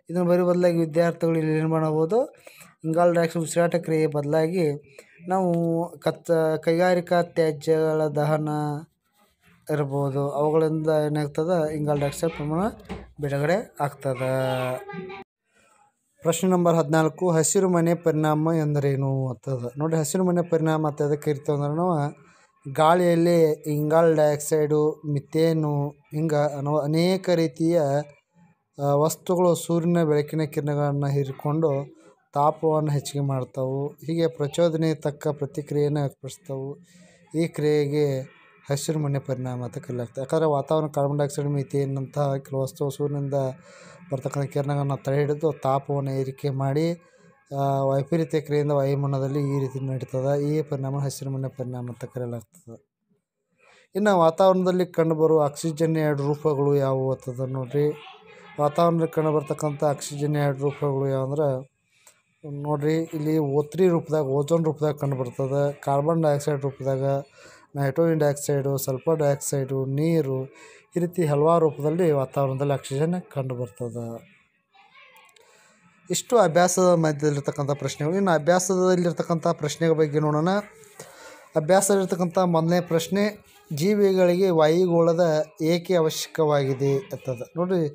ಇದನ್ನು ಬರೀ ಬದಲಾಗಿ ವಿದ್ಯಾರ್ಥಿಗಳು ಇಲ್ಲಿ ಏನು ಮಾಡಬಹುದು ಇಂಗಾಲ ಡೈಆಕ್ಸೈಡ್ ಉಸಿರಾಟ ಕ್ರಿಯೆ ಬದಲಾಗಿ ನಾವು ಕತ್ತ ಕೈಗಾರಿಕಾ ತ್ಯಾಜ್ಯಗಳ ದಹನ ಇರ್ಬೋದು ಅವುಗಳಿಂದ ಏನಾಗ್ತದೆ ಇಂಗಾಲ ಡೈಆಕ್ಸೈಡ್ ಪ್ರಮಾಣ ಬಿಡುಗಡೆ ಆಗ್ತದೆ ಪ್ರಶ್ನೆ ನಂಬರ್ ಹದಿನಾಲ್ಕು ಹಸಿರು ಮನೆ ಪರಿಣಾಮ ಎಂದರೇನು ಅಂತದ ನೋಡಿ ಹಸಿರು ಮನೆ ಪರಿಣಾಮ ಅಂತ ಅದಕ್ಕೆ ಇರ್ತವೆ ಅಂದ್ರೆ ನಾವು ಗಾಳಿಯಲ್ಲಿ ಇಂಗಾಲ ಡೈಆಕ್ಸೈಡು ಮಿಥೇನು ಹಿಂಗೆ ಅನ್ನೋ ಅನೇಕ ರೀತಿಯ ವಸ್ತುಗಳು ಸೂರ್ಯನ ಬೆಳಕಿನ ಕಿರಣಗಳನ್ನು ಹೀರಿಕೊಂಡು ತಾಪವನ್ನು ಹೆಚ್ಚಿಗೆ ಮಾಡ್ತಾವೆ ಹೀಗೆ ಪ್ರಚೋದನೆ ತಕ್ಕ ಪ್ರತಿಕ್ರಿಯೆಯನ್ನು ವ್ಯಕ್ತಪಡಿಸ್ತವೆ ಈ ಕ್ರಿಯೆಗೆ ಹಸಿರು ಮನೆ ಪರಿಣಾಮ ಅಂತ ಕರೆಯಲಾಗ್ತದೆ ಯಾಕಂದರೆ ವಾತಾವರಣ ಕಾರ್ಬನ್ ಡೈಆಕ್ಸೈಡ್ ಮೀಥೇನ್ನಂತಹ ಕೆಲವು ವಸ್ತು ಸೂರ್ಯನಿಂದ ಬರ್ತಕ್ಕಂಥ ಕಿರಣಗಳನ್ನು ತಡೆ ಹಿಡಿದು ತಾಪವನ್ನು ಏರಿಕೆ ಮಾಡಿ ವೈಪರೀತ್ಯ ಕ್ರಿಯೆಯಿಂದ ವಾಯುಮಾನದಲ್ಲಿ ಈ ರೀತಿ ನಡೀತದೆ ಈ ಪರಿಣಾಮ ಮನೆ ಪರಿಣಾಮ ಅಂತ ಕರೆಯಲಾಗ್ತದೆ ಇನ್ನು ವಾತಾವರಣದಲ್ಲಿ ಕಂಡುಬರುವ ಆಕ್ಸಿಜನ್ ಎರಡು ರೂಪಗಳು ಯಾವುವು ಅಂತದ ನೋಡಿರಿ ವಾತಾವರಣದಲ್ಲಿ ಕಂಡುಬರ್ತಕ್ಕಂಥ ಆಕ್ಸಿಜನ್ ಎರಡು ರೂಪಗಳು ಯಾವಂದ್ರೆ ನೋಡ್ರಿ ಇಲ್ಲಿ ತ್ರೀ ರೂಪದಾಗ ಓಜೋನ್ ರೂಪದಾಗ ಕಂಡು ಬರ್ತದೆ ಕಾರ್ಬನ್ ಡೈಆಕ್ಸೈಡ್ ರೂಪದಾಗ ನೈಟ್ರೋಜನ್ ಡೈಆಕ್ಸೈಡು ಸಲ್ಫರ್ ಡೈಆಕ್ಸೈಡು ನೀರು ಈ ರೀತಿ ಹಲವಾರು ರೂಪದಲ್ಲಿ ವಾತಾವರಣದಲ್ಲಿ ಆಕ್ಸಿಜನ್ ಕಂಡು ಬರ್ತದೆ ಇಷ್ಟು ಅಭ್ಯಾಸದ ಮಧ್ಯದಲ್ಲಿರ್ತಕ್ಕಂಥ ಪ್ರಶ್ನೆಗಳು ಇನ್ನು ಅಭ್ಯಾಸದಲ್ಲಿರ್ತಕ್ಕಂಥ ಪ್ರಶ್ನೆಗಳ ಬಗ್ಗೆ ನೋಡೋಣ ಅಭ್ಯಾಸದಲ್ಲಿರ್ತಕ್ಕಂಥ ಮೊದಲನೇ ಪ್ರಶ್ನೆ ಜೀವಿಗಳಿಗೆ ವಾಯುಗೋಳದ ಏಕೆ ಅವಶ್ಯಕವಾಗಿದೆ ಅಂತದ ನೋಡಿರಿ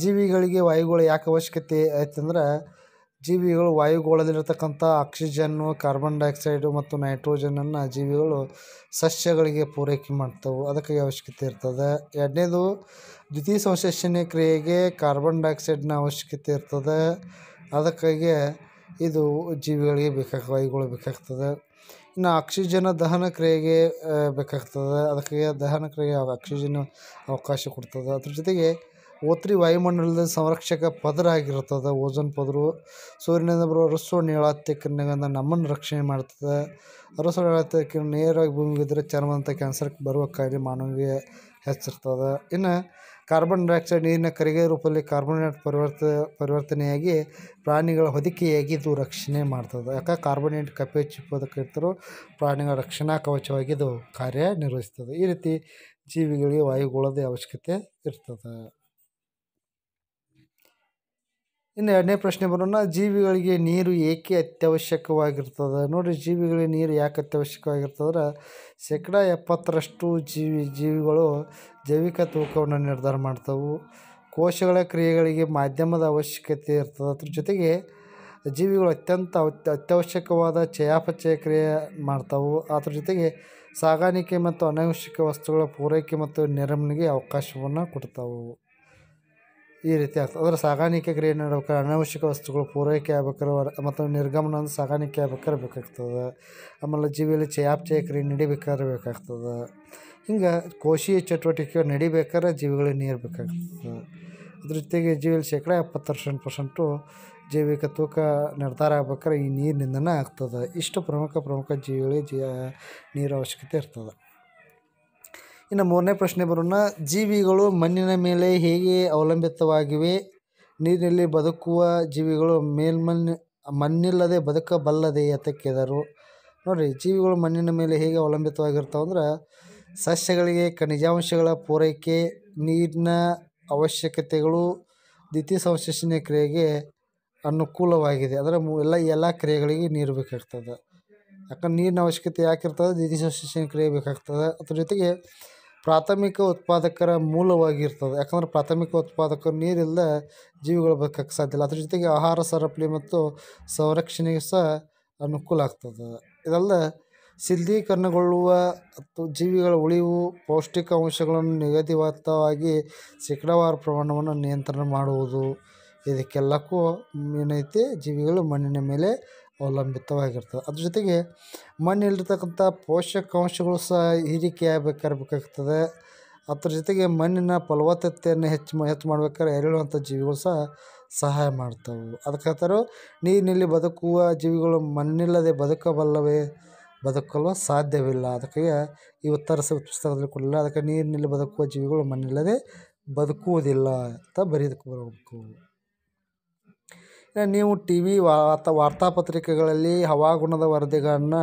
ಜೀವಿಗಳಿಗೆ ವಾಯುಗೋಳ ಯಾಕೆ ಅವಶ್ಯಕತೆ ಆಯ್ತಂದ್ರೆ ಜೀವಿಗಳು ವಾಯುಗೋಳದಲ್ಲಿರ್ತಕ್ಕಂಥ ಆಕ್ಸಿಜನ್ನು ಕಾರ್ಬನ್ ಡೈಆಕ್ಸೈಡು ಮತ್ತು ನೈಟ್ರೋಜನನ್ನು ಜೀವಿಗಳು ಸಸ್ಯಗಳಿಗೆ ಪೂರೈಕೆ ಮಾಡ್ತವೆ ಅದಕ್ಕೆ ಅವಶ್ಯಕತೆ ಇರ್ತದೆ ಎರಡನೇದು ದ್ವಿತೀಯ ಸಂಶ್ಲೇಷಣೆ ಕ್ರಿಯೆಗೆ ಕಾರ್ಬನ್ ಡೈಆಕ್ಸೈಡ್ನ ಅವಶ್ಯಕತೆ ಇರ್ತದೆ ಅದಕ್ಕಾಗಿ ಇದು ಜೀವಿಗಳಿಗೆ ಬೇಕಾಗ ವಾಯುಗಳು ಬೇಕಾಗ್ತದೆ ಇನ್ನು ಆಕ್ಸಿಜನ್ ದಹನ ಕ್ರಿಯೆಗೆ ಬೇಕಾಗ್ತದೆ ಅದಕ್ಕೆ ದಹನ ಕ್ರಿಯೆ ಆಕ್ಸಿಜನ್ ಅವಕಾಶ ಕೊಡ್ತದೆ ಅದ್ರ ಜೊತೆಗೆ ಓತ್ರಿ ವಾಯುಮಂಡಲದ ಸಂರಕ್ಷಕ ಪದರ ಆಗಿರ್ತದೆ ಓಝೋನ್ ಪದರು ಸೂರ್ಯನಿಂದ ಬರುವ ನೀಳಾತ್ಯ ಕಿರಣಗಳಿಂದ ನಮ್ಮನ್ನು ರಕ್ಷಣೆ ಮಾಡ್ತದೆ ನೀಳಾತ್ಯ ಕಿರಣ ನೇರವಾಗಿ ಭೂಮಿಗೆ ಚರ್ಮ ಚರ್ಮದಂಥ ಕ್ಯಾನ್ಸರ್ಗೆ ಬರುವ ಕಾಯಿಲೆ ಮಾನವೀಯ ಹೆಚ್ಚಿರ್ತದೆ ಇನ್ನು ಕಾರ್ಬನ್ ಡೈಆಕ್ಸೈಡ್ ನೀರಿನ ಕರಿಗೆ ರೂಪದಲ್ಲಿ ಕಾರ್ಬೋನೇಟ್ ಪರಿವರ್ತ ಪರಿವರ್ತನೆಯಾಗಿ ಪ್ರಾಣಿಗಳ ಹೊದಿಕೆಯಾಗಿ ಇದು ರಕ್ಷಣೆ ಮಾಡ್ತದೆ ಯಾಕೆ ಕಾರ್ಬೋನೇಟ್ ಕಪ್ಪೆಚ್ಚುಪ್ಪದಕ್ಕೆ ಇರ್ತರೂ ಪ್ರಾಣಿಗಳ ರಕ್ಷಣಾ ಕವಚವಾಗಿ ಇದು ಕಾರ್ಯನಿರ್ವಹಿಸ್ತದೆ ಈ ರೀತಿ ಜೀವಿಗಳಿಗೆ ವಾಯುಗುಳದ ಅವಶ್ಯಕತೆ ಇರ್ತದೆ ಇನ್ನು ಎರಡನೇ ಪ್ರಶ್ನೆ ಬರೋಣ ಜೀವಿಗಳಿಗೆ ನೀರು ಏಕೆ ಅತ್ಯವಶ್ಯಕವಾಗಿರ್ತದೆ ನೋಡಿ ಜೀವಿಗಳಿಗೆ ನೀರು ಯಾಕೆ ಅತ್ಯವಶ್ಯಕವಾಗಿರ್ತದ್ರೆ ಶೇಕಡ ಎಪ್ಪತ್ತರಷ್ಟು ಜೀವಿ ಜೀವಿಗಳು ಜೈವಿಕ ತೂಕವನ್ನು ನಿರ್ಧಾರ ಮಾಡ್ತವು ಕೋಶಗಳ ಕ್ರಿಯೆಗಳಿಗೆ ಮಾಧ್ಯಮದ ಅವಶ್ಯಕತೆ ಇರ್ತದೆ ಅದ್ರ ಜೊತೆಗೆ ಜೀವಿಗಳು ಅತ್ಯಂತ ಅತ್ಯವಶ್ಯಕವಾದ ಚಯಾಪಚಯ ಕ್ರಿಯೆ ಮಾಡ್ತಾವು ಅದ್ರ ಜೊತೆಗೆ ಸಾಗಾಣಿಕೆ ಮತ್ತು ಅನಾವಶ್ಯಕ ವಸ್ತುಗಳ ಪೂರೈಕೆ ಮತ್ತು ನೆರವಣಿಗೆ ಅವಕಾಶವನ್ನು ಕೊಡ್ತಾವು ಈ ರೀತಿ ಆಗ್ತದೆ ಅದರ ಸಾಗಾಣಿಕೆಗೆ ಏನು ಇಡ್ಬೇಕಾರೆ ಅನಾವಶ್ಯಕ ವಸ್ತುಗಳು ಪೂರೈಕೆ ಆಗ್ಬೇಕಾರೆ ಮತ್ತು ನಿರ್ಗಮನ ಅಂದ್ರೆ ಸಾಗಾಣಿಕೆ ಆಗ್ಬೇಕಾದ್ರೆ ಬೇಕಾಗ್ತದೆ ಆಮೇಲೆ ಜೀವಿಯಲ್ಲಿ ಚಯಾಪಚಯಕ್ರಿ ನಡಿಬೇಕಾದ್ರೆ ಬೇಕಾಗ್ತದೆ ಹಿಂಗೆ ಕೋಶೀಯ ಚಟುವಟಿಕೆ ನಡಿಬೇಕಾದ್ರೆ ಜೀವಿಗಳಿಗೆ ನೀರು ಬೇಕಾಗ್ತದೆ ಅದ್ರ ಜೊತೆಗೆ ಜೀವಿಯಲ್ಲಿ ಶೇಕಡ ಪರ್ಸೆಂಟ್ ಪರ್ಸೆಂಟು ಜೈವಿಕ ತೂಕ ನಿರ್ಧಾರ ಆಗ್ಬೇಕಾದ್ರೆ ಈ ನೀರಿನಿಂದನೇ ಆಗ್ತದೆ ಇಷ್ಟು ಪ್ರಮುಖ ಪ್ರಮುಖ ಜೀವಿಗಳಿಗೆ ಜೀ ನೀರು ಅವಶ್ಯಕತೆ ಇರ್ತದೆ ಇನ್ನು ಮೂರನೇ ಪ್ರಶ್ನೆ ಬರೋಣ ಜೀವಿಗಳು ಮಣ್ಣಿನ ಮೇಲೆ ಹೇಗೆ ಅವಲಂಬಿತವಾಗಿವೆ ನೀರಿನಲ್ಲಿ ಬದುಕುವ ಜೀವಿಗಳು ಮೇಲ್ಮಣ್ಣ ಮಣ್ಣಿಲ್ಲದೆ ಬದುಕಬಲ್ಲದೆ ಅಂತ ನೋಡಿರಿ ಜೀವಿಗಳು ಮಣ್ಣಿನ ಮೇಲೆ ಹೇಗೆ ಅಂದ್ರೆ ಸಸ್ಯಗಳಿಗೆ ಖನಿಜಾಂಶಗಳ ಪೂರೈಕೆ ನೀರಿನ ಅವಶ್ಯಕತೆಗಳು ದ್ವಿತೀಯ ಸಂಶ್ಲೇಷಣೆ ಕ್ರಿಯೆಗೆ ಅನುಕೂಲವಾಗಿದೆ ಅಂದರೆ ಎಲ್ಲ ಎಲ್ಲ ಕ್ರಿಯೆಗಳಿಗೆ ನೀರು ಬೇಕಾಗ್ತದೆ ಯಾಕಂದ್ರೆ ನೀರಿನ ಅವಶ್ಯಕತೆ ಯಾಕಿರ್ತದೆ ದ್ವಿತೀಯ ಸಂಶ್ಲೇಷಣೆ ಕ್ರಿಯೆ ಬೇಕಾಗ್ತದೆ ಅದ್ರ ಜೊತೆಗೆ ಪ್ರಾಥಮಿಕ ಉತ್ಪಾದಕರ ಮೂಲವಾಗಿರ್ತದೆ ಯಾಕಂದ್ರೆ ಪ್ರಾಥಮಿಕ ಉತ್ಪಾದಕರು ನೀರಿಲ್ಲ ಜೀವಿಗಳು ಬದುಕಕ್ಕೆ ಸಾಧ್ಯ ಇಲ್ಲ ಅದ್ರ ಜೊತೆಗೆ ಆಹಾರ ಸರಪಳಿ ಮತ್ತು ಸಂರಕ್ಷಣೆಗೆ ಸಹ ಅನುಕೂಲ ಆಗ್ತದೆ ಇದೆಲ್ಲ ಸಿದ್ಧೀಕರಣಗೊಳ್ಳುವ ಮತ್ತು ಜೀವಿಗಳ ಉಳಿವು ಪೌಷ್ಟಿಕಾಂಶಗಳನ್ನು ನಿಗದಿತವಾಗಿ ಶೇಕಡಾವಾರು ಪ್ರಮಾಣವನ್ನು ನಿಯಂತ್ರಣ ಮಾಡುವುದು ಇದಕ್ಕೆಲ್ಲಕ್ಕೂ ಏನೈತಿ ಜೀವಿಗಳು ಮಣ್ಣಿನ ಮೇಲೆ ಅವಲಂಬಿತವಾಗಿರ್ತದೆ ಅದ್ರ ಜೊತೆಗೆ ಮಣ್ಣಲ್ಲಿರ್ತಕ್ಕಂಥ ಪೋಷಕಾಂಶಗಳು ಸಹ ಹೀರಿಕೆ ಬೇಕಾಗ್ತದೆ ಅದ್ರ ಜೊತೆಗೆ ಮಣ್ಣಿನ ಫಲವತ್ತತೆಯನ್ನು ಹೆಚ್ಚು ಹೆಚ್ಚು ಮಾಡ್ಬೇಕಾದ್ರೆ ಎರೆಳುವಂಥ ಜೀವಿಗಳು ಸಹ ಸಹಾಯ ಮಾಡ್ತವೆ ಅದಕ್ಕೆ ನೀರಿನಲ್ಲಿ ಬದುಕುವ ಜೀವಿಗಳು ಮಣ್ಣಿಲ್ಲದೆ ಬದುಕಬಲ್ಲವೇ ಬದುಕಲು ಸಾಧ್ಯವಿಲ್ಲ ಅದಕ್ಕೆ ಈ ಉತ್ತರ ಪುಸ್ತಕದಲ್ಲಿ ಕೊಡಲಿಲ್ಲ ಅದಕ್ಕೆ ನೀರಿನಲ್ಲಿ ಬದುಕುವ ಜೀವಿಗಳು ಮಣ್ಣಿಲ್ಲದೆ ಬದುಕುವುದಿಲ್ಲ ಅಂತ ಬರೆದುಕೊಳ್ಬೇಕು ನೀವು ಟಿ ವಿ ವಾರ್ತಾ ವಾರ್ತಾಪತ್ರಿಕೆಗಳಲ್ಲಿ ಹವಾಗುಣದ ವರದಿಗಳನ್ನು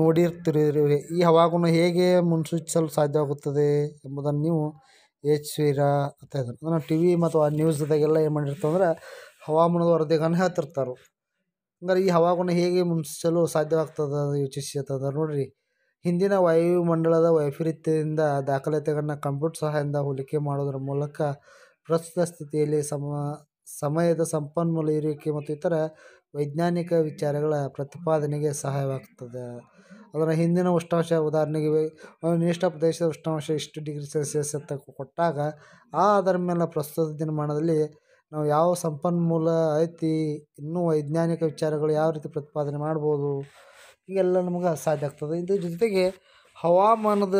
ನೋಡಿರ್ತಿರುವಿರಿ ಈ ಹವಾಗುಣ ಹೇಗೆ ಮುನ್ಸೂಚಿಸಲು ಸಾಧ್ಯವಾಗುತ್ತದೆ ಎಂಬುದನ್ನು ನೀವು ಯೋಚಿಸುವಿರಾ ಅಂತ ಹೇಳಿದ್ರು ಟಿ ವಿ ಮತ್ತು ಆ ನ್ಯೂಸ್ದಾಗೆಲ್ಲ ಏನು ಮಾಡಿರ್ತಂದ್ರೆ ಅಂದ್ರೆ ಹವಾಮಾನದ ವರದಿಗಳನ್ನು ಹೇಳ್ತಿರ್ತಾರೆ ಹಂಗಾರೆ ಈ ಹವಾಗುಣ ಹೇಗೆ ಮುನ್ಸೂಚಿಸಲು ಸಾಧ್ಯವಾಗ್ತದೆ ಯೋಚಿಸಿ ಅಂತಂದ್ರೆ ನೋಡಿರಿ ಹಿಂದಿನ ವಾಯುಮಂಡಲದ ವೈಪರೀತ್ಯದಿಂದ ದಾಖಲೆತೆಗಳನ್ನು ಕಂಪ್ಯೂಟರ್ ಸಹಾಯದಿಂದ ಹೋಲಿಕೆ ಮಾಡೋದ್ರ ಮೂಲಕ ಪ್ರಸ್ತುತ ಸ್ಥಿತಿಯಲ್ಲಿ ಸಮ ಸಮಯದ ಸಂಪನ್ಮೂಲ ಇರುವಿಕೆ ಮತ್ತು ಇತರ ವೈಜ್ಞಾನಿಕ ವಿಚಾರಗಳ ಪ್ರತಿಪಾದನೆಗೆ ಸಹಾಯವಾಗ್ತದೆ ಅದರ ಹಿಂದಿನ ಉಷ್ಣಾಂಶ ಉದಾಹರಣೆಗೆ ನಿರ್ದಿಷ್ಟ ಪ್ರದೇಶದ ಉಷ್ಣಾಂಶ ಇಷ್ಟು ಡಿಗ್ರಿ ಸೆಲ್ಸಿಯಸ್ ಅಂತ ಕೊಟ್ಟಾಗ ಆ ಅದರ ಮೇಲೆ ಪ್ರಸ್ತುತ ದಿನಮಾನದಲ್ಲಿ ನಾವು ಯಾವ ಸಂಪನ್ಮೂಲ ಐತಿ ಇನ್ನೂ ವೈಜ್ಞಾನಿಕ ವಿಚಾರಗಳು ಯಾವ ರೀತಿ ಪ್ರತಿಪಾದನೆ ಮಾಡ್ಬೋದು ಹೀಗೆಲ್ಲ ನಮ್ಗೆ ಸಾಧ್ಯ ಆಗ್ತದೆ ಇದ್ರ ಜೊತೆಗೆ ಹವಾಮಾನದ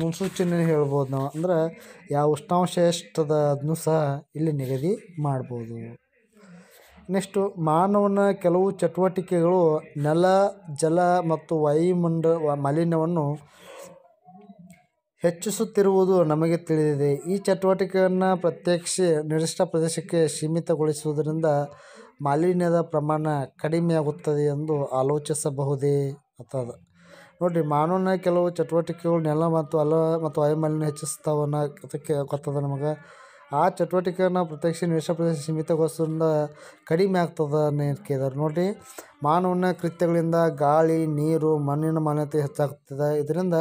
ಮುನ್ಸೂಚನೆ ಹೇಳ್ಬೋದು ನಾವು ಅಂದ್ರೆ ಯಾವ ಉಷ್ಣಾಂಶ ಎಷ್ಟದ ಅದನ್ನು ಸಹ ಇಲ್ಲಿ ನಿಗದಿ ಮಾಡ್ಬೋದು ನೆಕ್ಸ್ಟು ಮಾನವನ ಕೆಲವು ಚಟುವಟಿಕೆಗಳು ನೆಲ ಜಲ ಮತ್ತು ವಾಯುಮಂಡ ಮಾಲಿನ್ಯವನ್ನು ಹೆಚ್ಚಿಸುತ್ತಿರುವುದು ನಮಗೆ ತಿಳಿದಿದೆ ಈ ಚಟುವಟಿಕೆಯನ್ನು ಪ್ರತ್ಯಕ್ಷ ನಿರ್ದಿಷ್ಟ ಪ್ರದೇಶಕ್ಕೆ ಸೀಮಿತಗೊಳಿಸುವುದರಿಂದ ಮಾಲಿನ್ಯದ ಪ್ರಮಾಣ ಕಡಿಮೆಯಾಗುತ್ತದೆ ಎಂದು ಆಲೋಚಿಸಬಹುದೇ ಅಥವಾ ನೋಡಿರಿ ಮಾನವನ ಕೆಲವು ಚಟುವಟಿಕೆಗಳು ನೆಲ ಮತ್ತು ಅಲ ಮತ್ತು ವಾಯುಮಾಲಿನ್ಯ ಹೆಚ್ಚಿಸ್ತಾವ ಅದಕ್ಕೆ ಗೊತ್ತದ ನಮಗೆ ಆ ಚಟುವಟಿಕೆಯನ್ನು ಪ್ರತ್ಯಕ್ಷ ನಿವೇಶ ಪ್ರದೇಶ ಸೀಮಿತಗೊಳಿಸೋದ್ರಿಂದ ಕಡಿಮೆ ಆಗ್ತದೆ ಅನ್ನೋದಕ್ಕಿದ್ದಾರೆ ನೋಡಿ ಮಾನವನ ಕೃತ್ಯಗಳಿಂದ ಗಾಳಿ ನೀರು ಮಣ್ಣಿನ ಮಾನ್ಯತೆ ಹೆಚ್ಚಾಗ್ತದೆ ಇದರಿಂದ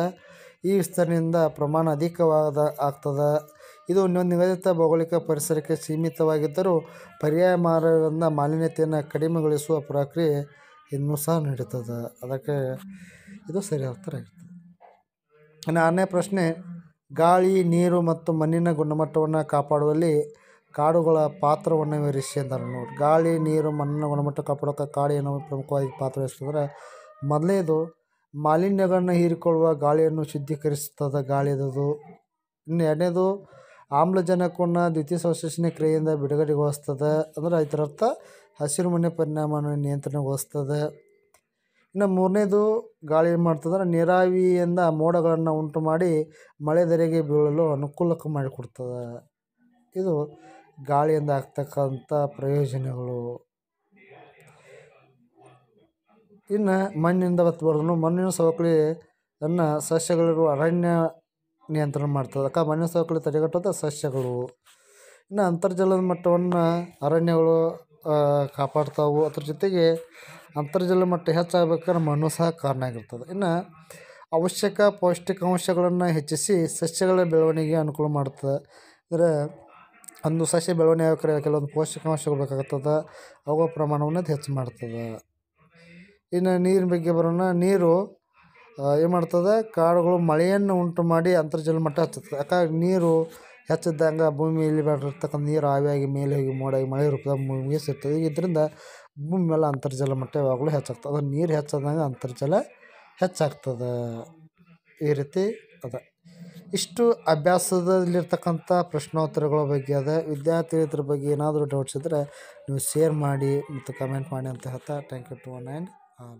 ಈ ವಿಸ್ತರಣೆಯಿಂದ ಪ್ರಮಾಣ ಅಧಿಕವಾದ ಆಗ್ತದೆ ಇದು ನಿಗದಿತ ಭೌಗೋಳಿಕ ಪರಿಸರಕ್ಕೆ ಸೀಮಿತವಾಗಿದ್ದರೂ ಪರ್ಯಾಯ ಮಾರ್ಗದಿಂದ ಮಾಲಿನ್ಯತೆಯನ್ನು ಕಡಿಮೆಗೊಳಿಸುವ ಪ್ರಕ್ರಿಯೆ ಇನ್ನೂ ಸಹ ನಡೀತದೆ ಅದಕ್ಕೆ ಇದು ಸರಿಯಾದ ಉತ್ತರ ಆಗಿರ್ತದೆ ಇನ್ನು ಆರನೇ ಪ್ರಶ್ನೆ ಗಾಳಿ ನೀರು ಮತ್ತು ಮಣ್ಣಿನ ಗುಣಮಟ್ಟವನ್ನು ಕಾಪಾಡುವಲ್ಲಿ ಕಾಡುಗಳ ಪಾತ್ರವನ್ನು ವಿವರಿಸಿ ಅಂತಾರೆ ನೋಡಿ ಗಾಳಿ ನೀರು ಮಣ್ಣಿನ ಗುಣಮಟ್ಟ ಕಾಪಾಡೋಕೆ ಕಾಡು ಏನು ಪ್ರಮುಖವಾಗಿ ಪಾತ್ರ ವಹಿಸ್ತಂದ್ರೆ ಮೊದಲನೇದು ಮಾಲಿನ್ಯಗಳನ್ನು ಹೀರಿಕೊಳ್ಳುವ ಗಾಳಿಯನ್ನು ಶುದ್ಧೀಕರಿಸ್ತದೆ ಗಾಳಿದದು ಇನ್ನು ಎರಡನೇದು ಆಮ್ಲಜನಕವನ್ನು ದ್ವಿತೀಯ ಸಂಶ್ಲೇಷಣೆ ಕ್ರಿಯೆಯಿಂದ ಬಿಡುಗಡೆಗೊಳಿಸ್ತದೆ ಅಂದರೆ ಇದರರ್ಥ ಹಸಿರು ಮನೆ ಪರಿಣಾಮವನ್ನು ನಿಯಂತ್ರಣಗೊಳಿಸ್ತದೆ ಇನ್ನು ಮೂರನೇದು ಗಾಳಿ ಏನು ಮಾಡ್ತದಂದ್ರೆ ನೀರಾವಿಯಿಂದ ಮೋಡಗಳನ್ನು ಉಂಟು ಮಾಡಿ ಮಳೆ ಧರೆಗೆ ಬೀಳಲು ಅನುಕೂಲಕ್ಕೆ ಮಾಡಿಕೊಡ್ತದೆ ಇದು ಗಾಳಿಯಿಂದ ಆಗ್ತಕ್ಕಂಥ ಪ್ರಯೋಜನಗಳು ಇನ್ನು ಮಣ್ಣಿಂದ ಬತ್ತಬಾರ್ದು ಮಣ್ಣಿನ ಸವಕಳಿ ತನ್ನ ಸಸ್ಯಗಳಿರುವ ಅರಣ್ಯ ನಿಯಂತ್ರಣ ಮಾಡ್ತದೆ ಅಕ್ಕ ಮಣ್ಣಿನ ಸವಕಳಿ ತಡೆಗಟ್ಟೋದು ಸಸ್ಯಗಳು ಇನ್ನು ಅಂತರ್ಜಲದ ಮಟ್ಟವನ್ನು ಅರಣ್ಯಗಳು ಕಾಪಾಡ್ತಾವೆ ಅದ್ರ ಜೊತೆಗೆ ಅಂತರ್ಜಲ ಮಟ್ಟ ಹೆಚ್ಚಾಗಬೇಕಾದ್ರೆ ಮಣ್ಣು ಸಹ ಕಾರಣ ಆಗಿರ್ತದೆ ಇನ್ನು ಅವಶ್ಯಕ ಪೌಷ್ಟಿಕಾಂಶಗಳನ್ನು ಹೆಚ್ಚಿಸಿ ಸಸ್ಯಗಳ ಬೆಳವಣಿಗೆ ಅನುಕೂಲ ಮಾಡ್ತದೆ ಅಂದರೆ ಒಂದು ಸಸ್ಯ ಬೆಳವಣಿಗೆ ಆಗಬೇಕಾದ್ರೆ ಕೆಲವೊಂದು ಪೌಷ್ಟಿಕಾಂಶಗಳು ಬೇಕಾಗ್ತದೆ ಅವುಗಳ ಪ್ರಮಾಣವನ್ನು ಹೆಚ್ಚು ಮಾಡ್ತದೆ ಇನ್ನು ನೀರಿನ ಬಗ್ಗೆ ಬರೋಣ ನೀರು ಏನು ಮಾಡ್ತದೆ ಕಾಡುಗಳು ಮಳೆಯನ್ನು ಉಂಟು ಮಾಡಿ ಅಂತರ್ಜಲ ಮಟ್ಟ ಹಚ್ಚುತ್ತದೆ ಯಾಕಾಗಿ ನೀರು ಹೆಚ್ಚಿದ್ದಂಗೆ ಭೂಮಿಯಲ್ಲಿ ಬೇಡಿರ್ತಕ್ಕಂಥ ನೀರು ಆವಿಯಾಗಿ ಮೇಲೆ ಹೋಗಿ ಮೋಡಾಗಿ ಮಳೆ ರೂಪದಾಗ ಭೂಮಿಗೆ ಈಗ ಇದರಿಂದ ಭೂಮಿ ಮೇಲೆ ಅಂತರ್ಜಲ ಮಟ್ಟ ಯಾವಾಗಲೂ ಹೆಚ್ಚಾಗ್ತದೆ ಅದು ನೀರು ಹೆಚ್ಚಾದಂಗೆ ಅಂತರ್ಜಲ ಹೆಚ್ಚಾಗ್ತದೆ ಈ ರೀತಿ ಅದ ಇಷ್ಟು ಅಭ್ಯಾಸದಲ್ಲಿರ್ತಕ್ಕಂಥ ಪ್ರಶ್ನೋತ್ತರಗಳ ಬಗ್ಗೆ ಅದ ವಿದ್ಯಾರ್ಥಿಗಳ ಬಗ್ಗೆ ಏನಾದರೂ ಡೌಟ್ಸ್ ಇದ್ದರೆ ನೀವು ಶೇರ್ ಮಾಡಿ ಮತ್ತು ಕಮೆಂಟ್ ಮಾಡಿ ಅಂತ ಹೇಳ್ತಾ thank you to one and on